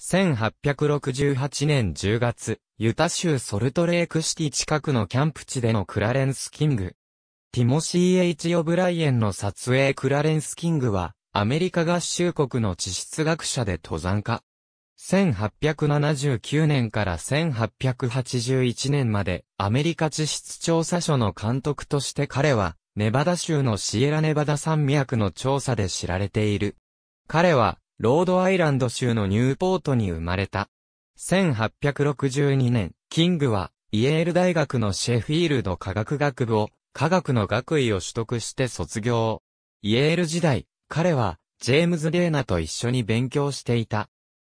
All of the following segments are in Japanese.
1868年10月、ユタ州ソルトレークシティ近くのキャンプ地でのクラレンス・キング。ティモシー・エイチ・オブライエンの撮影クラレンス・キングは、アメリカ合衆国の地質学者で登山家。1879年から1881年までアメリカ地質調査所の監督として彼はネバダ州のシエラネバダ山脈の調査で知られている。彼はロードアイランド州のニューポートに生まれた。1862年、キングは、イエール大学のシェフィールド科学学部を、科学の学位を取得して卒業。イエール時代、彼は、ジェームズ・レーナと一緒に勉強していた。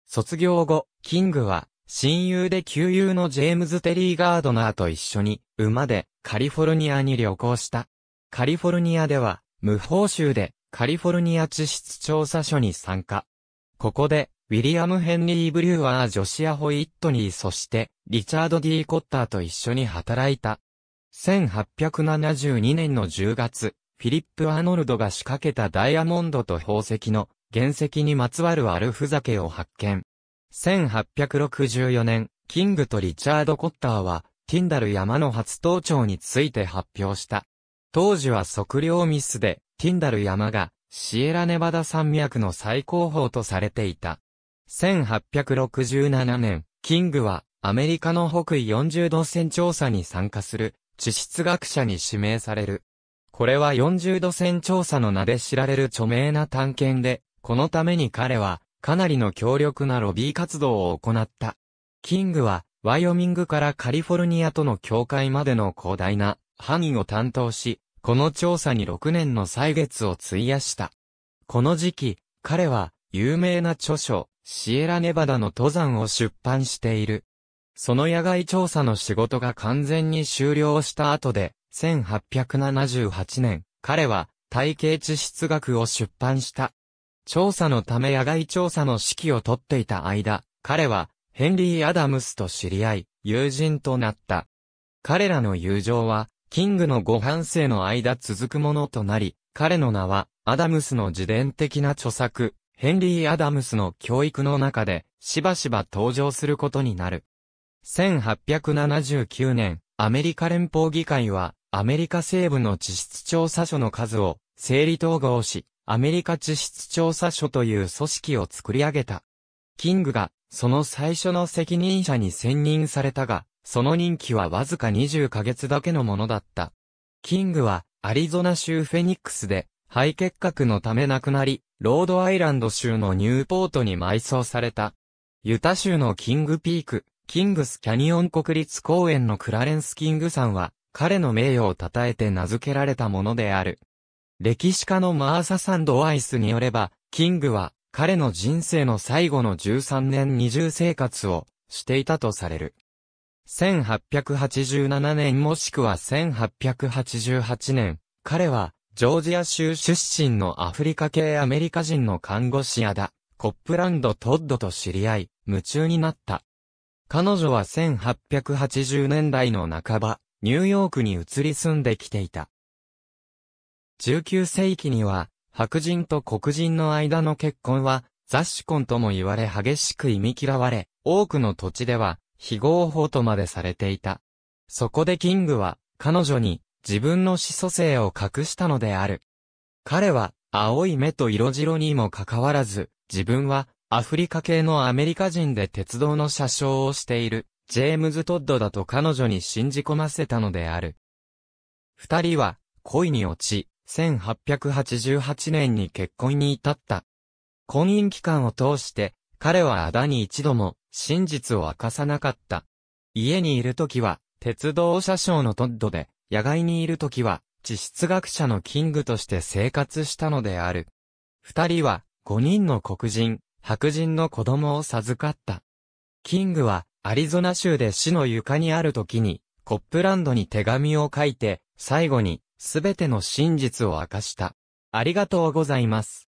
卒業後、キングは、親友で旧友のジェームズ・テリー・ガードナーと一緒に、馬で、カリフォルニアに旅行した。カリフォルニアでは、無報酬で、カリフォルニア地質調査所に参加。ここで、ウィリアム・ヘンリー・ブリュワー・ジョシア・ホイットニーそして、リチャード・ディー・コッターと一緒に働いた。1872年の10月、フィリップ・アーノルドが仕掛けたダイヤモンドと宝石の原石にまつわるあるふざけを発見。1864年、キングとリチャード・コッターは、ティンダル山の初登頂について発表した。当時は測量ミスで、ティンダル山がシエラネバダ山脈の最高峰とされていた。1867年、キングはアメリカの北緯40度線調査に参加する地質学者に指名される。これは40度線調査の名で知られる著名な探検で、このために彼はかなりの強力なロビー活動を行った。キングはワイオミングからカリフォルニアとの境界までの広大な範囲を担当し、この調査に6年の歳月を費やした。この時期、彼は、有名な著書、シエラネバダの登山を出版している。その野外調査の仕事が完全に終了した後で、1878年、彼は、体系地質学を出版した。調査のため野外調査の指揮を取っていた間、彼は、ヘンリー・アダムスと知り合い、友人となった。彼らの友情は、キングのご半生の間続くものとなり、彼の名は、アダムスの自伝的な著作、ヘンリー・アダムスの教育の中で、しばしば登場することになる。1879年、アメリカ連邦議会は、アメリカ西部の地質調査所の数を、整理統合し、アメリカ地質調査所という組織を作り上げた。キングが、その最初の責任者に選任されたが、その任期はわずか20ヶ月だけのものだった。キングは、アリゾナ州フェニックスで、肺結核のため亡くなり、ロードアイランド州のニューポートに埋葬された。ユタ州のキングピーク、キングスキャニオン国立公園のクラレンス・キングさんは、彼の名誉を称えて名付けられたものである。歴史家のマーサ・サンド・ワイスによれば、キングは、彼の人生の最後の13年二重生活をしていたとされる。1887年もしくは1888年、彼は、ジョージア州出身のアフリカ系アメリカ人の看護師アダ、コップランド・トッドと知り合い、夢中になった。彼女は1880年代の半ば、ニューヨークに移り住んできていた。19世紀には、白人と黒人の間の結婚は、雑誌婚とも言われ激しく忌み嫌われ、多くの土地では、非合法とまでされていた。そこでキングは、彼女に、自分の始祖性を隠したのである。彼は、青い目と色白にもかかわらず、自分は、アフリカ系のアメリカ人で鉄道の車掌をしている、ジェームズ・トッドだと彼女に信じ込ませたのである。二人は、恋に落ち、1888年に結婚に至った。婚姻期間を通して、彼はアダに一度も、真実を明かさなかった。家にいるときは、鉄道車掌のトッドで、野外にいるときは、地質学者のキングとして生活したのである。二人は、五人の黒人、白人の子供を授かった。キングは、アリゾナ州で死の床にある時に、コップランドに手紙を書いて、最後に、すべての真実を明かした。ありがとうございます。